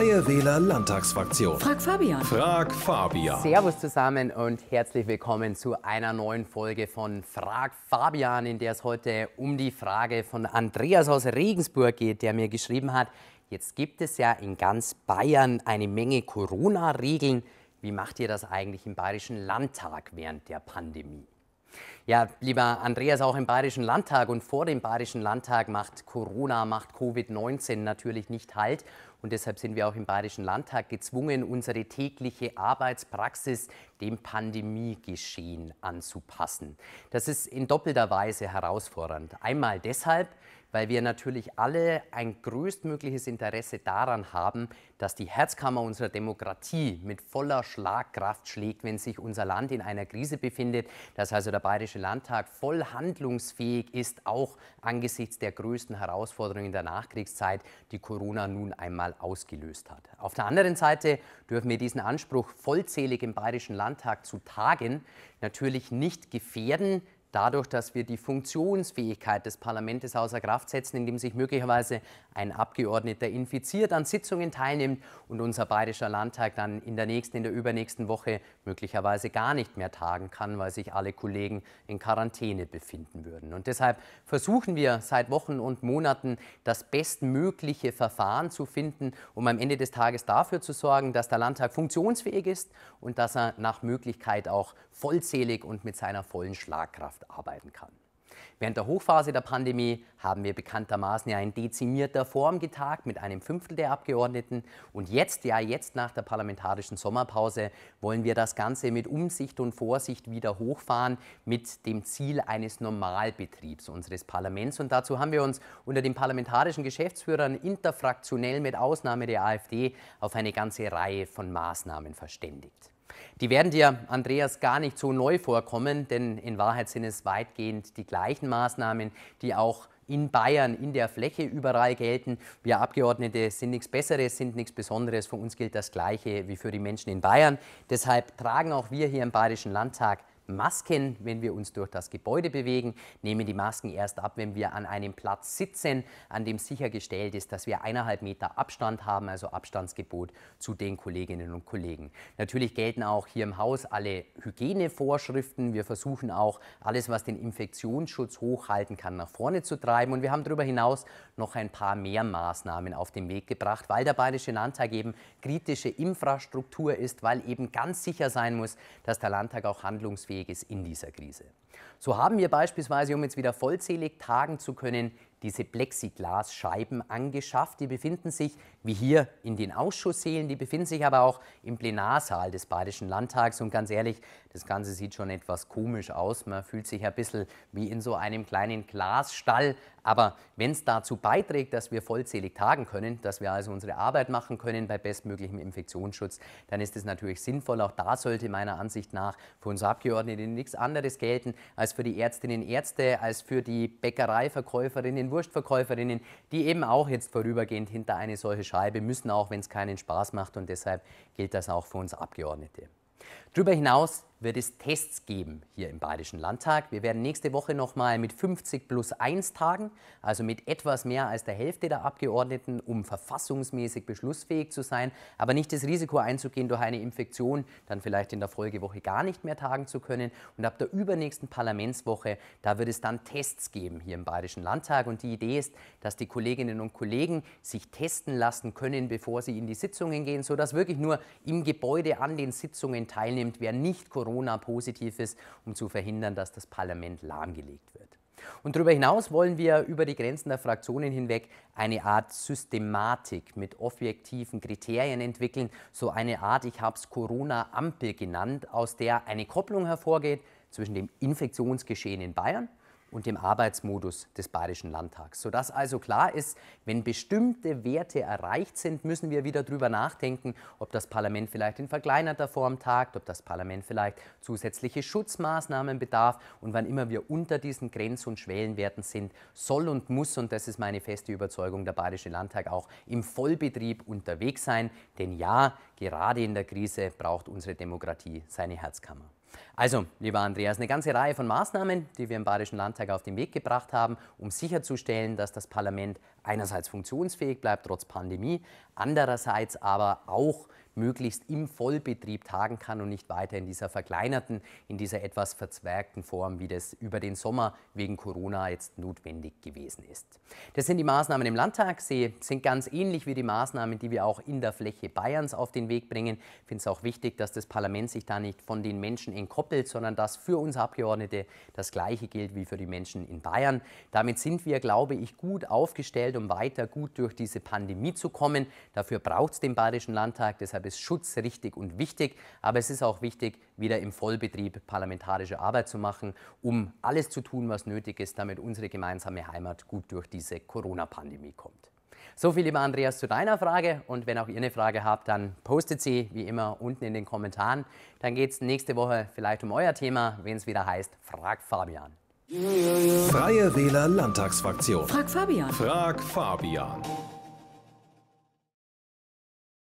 Freie Wähler Landtagsfraktion. Frag Fabian. Frag Fabian. Servus zusammen und herzlich willkommen zu einer neuen Folge von Frag Fabian, in der es heute um die Frage von Andreas aus Regensburg geht, der mir geschrieben hat, jetzt gibt es ja in ganz Bayern eine Menge Corona-Regeln. Wie macht ihr das eigentlich im Bayerischen Landtag während der Pandemie? Ja, lieber Andreas, auch im Bayerischen Landtag und vor dem Bayerischen Landtag macht Corona, macht Covid-19 natürlich nicht Halt. Und deshalb sind wir auch im Bayerischen Landtag gezwungen, unsere tägliche Arbeitspraxis dem Pandemiegeschehen anzupassen. Das ist in doppelter Weise herausfordernd. Einmal deshalb, weil wir natürlich alle ein größtmögliches Interesse daran haben, dass die Herzkammer unserer Demokratie mit voller Schlagkraft schlägt, wenn sich unser Land in einer Krise befindet, dass also der Bayerische Landtag voll handlungsfähig ist, auch angesichts der größten Herausforderungen der Nachkriegszeit, die Corona nun einmal ausgelöst hat. Auf der anderen Seite dürfen wir diesen Anspruch, vollzählig im Bayerischen Landtag zu tagen, natürlich nicht gefährden, dadurch, dass wir die Funktionsfähigkeit des Parlaments außer Kraft setzen, indem sich möglicherweise ein Abgeordneter infiziert an Sitzungen teilnimmt und unser bayerischer Landtag dann in der nächsten, in der übernächsten Woche möglicherweise gar nicht mehr tagen kann, weil sich alle Kollegen in Quarantäne befinden würden. Und deshalb versuchen wir seit Wochen und Monaten das bestmögliche Verfahren zu finden, um am Ende des Tages dafür zu sorgen, dass der Landtag funktionsfähig ist und dass er nach Möglichkeit auch vollzählig und mit seiner vollen Schlagkraft dauerhaft arbeiten kann. Während der Hochphase der Pandemie haben wir bekanntermaßen ja in dezimierter Form getagt mit einem Fünftel der Abgeordneten. Und jetzt, ja jetzt nach der parlamentarischen Sommerpause, wollen wir das Ganze mit Umsicht und Vorsicht wieder hochfahren mit dem Ziel eines Normalbetriebs unseres Parlaments. Und dazu haben wir uns unter den parlamentarischen Geschäftsführern interfraktionell mit Ausnahme der AfD auf eine ganze Reihe von Maßnahmen verständigt. Die werden dir, Andreas, gar nicht so neu vorkommen, denn in Wahrheit sind es weitgehend die gleichen Maßnahmen, die auch in Bayern in der Fläche überall gelten. Wir Abgeordnete sind nichts Besseres, sind nichts Besonderes. Für uns gilt das Gleiche wie für die Menschen in Bayern. Deshalb tragen auch wir hier im Bayerischen Landtag Masken, wenn wir uns durch das Gebäude bewegen, nehmen die Masken erst ab, wenn wir an einem Platz sitzen, an dem sichergestellt ist, dass wir eineinhalb Meter Abstand haben, also Abstandsgebot zu den Kolleginnen und Kollegen. Natürlich gelten auch hier im Haus alle Hygienevorschriften. Wir versuchen auch, alles, was den Infektionsschutz hochhalten kann, nach vorne zu treiben. Und wir haben darüber hinaus noch ein paar mehr Maßnahmen auf den Weg gebracht, weil der Bayerische Landtag eben kritische Infrastruktur ist, weil eben ganz sicher sein muss, dass der Landtag auch handlungsfähig Weges in dieser Krise. So haben wir beispielsweise, um jetzt wieder vollzählig tagen zu können, diese Plexiglasscheiben angeschafft. Die befinden sich, wie hier in den Ausschusssälen, die befinden sich aber auch im Plenarsaal des Bayerischen Landtags. Und ganz ehrlich, das Ganze sieht schon etwas komisch aus. Man fühlt sich ein bisschen wie in so einem kleinen Glasstall. Aber wenn es dazu beiträgt, dass wir vollzählig tagen können, dass wir also unsere Arbeit machen können bei bestmöglichem Infektionsschutz, dann ist es natürlich sinnvoll. Auch da sollte meiner Ansicht nach für uns Abgeordnete nichts anderes gelten als für die Ärztinnen und Ärzte, als für die Bäckereiverkäuferinnen Wurstverkäuferinnen, die eben auch jetzt vorübergehend hinter eine solche Scheibe müssen, auch wenn es keinen Spaß macht. Und deshalb gilt das auch für uns Abgeordnete. Darüber hinaus wird es Tests geben hier im Bayerischen Landtag. Wir werden nächste Woche nochmal mit 50 plus 1 Tagen, also mit etwas mehr als der Hälfte der Abgeordneten, um verfassungsmäßig beschlussfähig zu sein, aber nicht das Risiko einzugehen, durch eine Infektion dann vielleicht in der Folgewoche gar nicht mehr tagen zu können. Und ab der übernächsten Parlamentswoche, da wird es dann Tests geben hier im Bayerischen Landtag. Und die Idee ist, dass die Kolleginnen und Kollegen sich testen lassen können, bevor sie in die Sitzungen gehen, sodass wirklich nur im Gebäude an den Sitzungen teilnimmt, wer nicht Corona Corona positiv ist, um zu verhindern, dass das Parlament lahmgelegt wird. Und darüber hinaus wollen wir über die Grenzen der Fraktionen hinweg eine Art Systematik mit objektiven Kriterien entwickeln, so eine Art, ich habe es Corona-Ampel genannt, aus der eine Kopplung hervorgeht zwischen dem Infektionsgeschehen in Bayern und dem Arbeitsmodus des Bayerischen Landtags. Sodass also klar ist, wenn bestimmte Werte erreicht sind, müssen wir wieder darüber nachdenken, ob das Parlament vielleicht in verkleinerter Form tagt, ob das Parlament vielleicht zusätzliche Schutzmaßnahmen bedarf. Und wann immer wir unter diesen Grenz- und Schwellenwerten sind, soll und muss, und das ist meine feste Überzeugung, der Bayerische Landtag auch im Vollbetrieb unterwegs sein. Denn ja, gerade in der Krise braucht unsere Demokratie seine Herzkammer. Also, lieber Andreas, eine ganze Reihe von Maßnahmen, die wir im Bayerischen Landtag auf den Weg gebracht haben, um sicherzustellen, dass das Parlament einerseits funktionsfähig bleibt, trotz Pandemie, andererseits aber auch möglichst im Vollbetrieb tagen kann und nicht weiter in dieser verkleinerten, in dieser etwas verzwergten Form, wie das über den Sommer wegen Corona jetzt notwendig gewesen ist. Das sind die Maßnahmen im Landtag. Sie sind ganz ähnlich wie die Maßnahmen, die wir auch in der Fläche Bayerns auf den Weg bringen. Ich finde es auch wichtig, dass das Parlament sich da nicht von den Menschen entkoppelt doppelt, sondern dass für uns Abgeordnete das Gleiche gilt wie für die Menschen in Bayern. Damit sind wir, glaube ich, gut aufgestellt, um weiter gut durch diese Pandemie zu kommen. Dafür braucht es den Bayerischen Landtag, deshalb ist Schutz richtig und wichtig. Aber es ist auch wichtig, wieder im Vollbetrieb parlamentarische Arbeit zu machen, um alles zu tun, was nötig ist, damit unsere gemeinsame Heimat gut durch diese Corona-Pandemie kommt. So viel, lieber Andreas, zu deiner Frage. Und wenn auch ihr eine Frage habt, dann postet sie wie immer unten in den Kommentaren. Dann geht es nächste Woche vielleicht um euer Thema, wenn es wieder heißt, frag Fabian. Freie Wähler Landtagsfraktion. Frag Fabian. Frag Fabian.